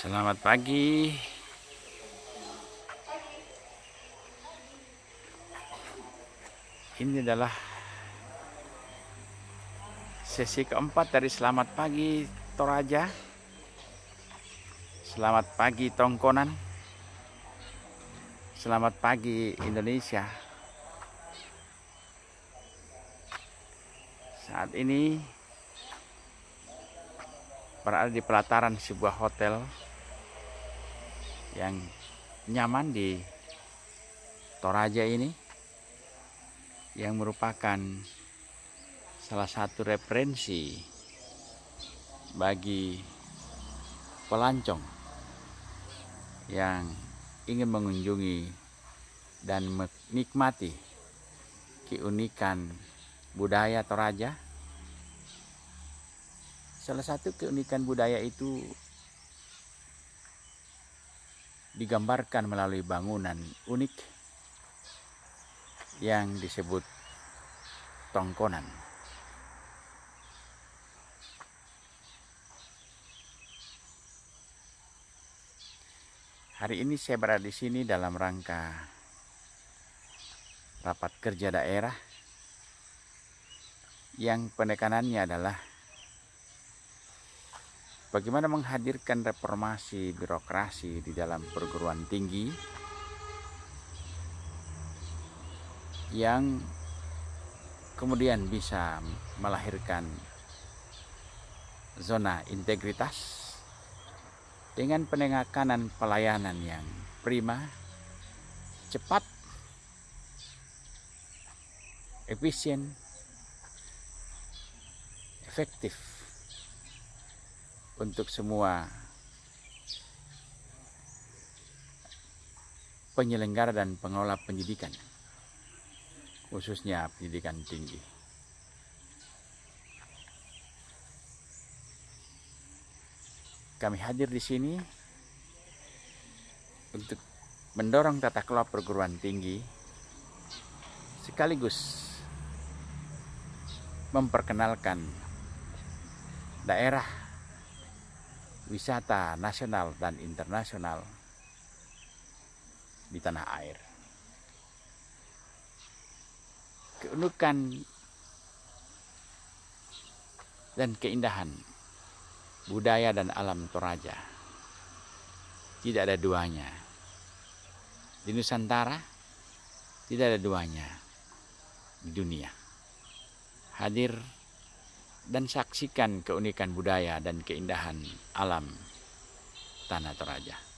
Selamat pagi. Ini adalah sesi keempat dari Selamat Pagi Toraja. Selamat pagi Tongkonan. Selamat pagi Indonesia. Saat ini berada di pelataran sebuah hotel yang nyaman di Toraja ini yang merupakan salah satu referensi bagi pelancong yang ingin mengunjungi dan menikmati keunikan budaya Toraja. Salah satu keunikan budaya itu digambarkan melalui bangunan unik yang disebut tongkonan. Hari ini saya berada di sini dalam rangka rapat kerja daerah yang penekanannya adalah bagaimana menghadirkan reformasi birokrasi di dalam perguruan tinggi yang kemudian bisa melahirkan zona integritas dengan penengakanan pelayanan yang prima, cepat, efisien, efektif untuk semua penyelenggara dan pengelola pendidikan, khususnya pendidikan tinggi. Kami hadir di sini untuk mendorong tata kelola perguruan tinggi sekaligus memperkenalkan daerah wisata nasional dan internasional di tanah air. keunikan dan keindahan budaya dan alam Toraja tidak ada duanya. Di Nusantara tidak ada duanya di dunia. Hadir dan saksikan keunikan budaya dan keindahan alam Tanah Toraja.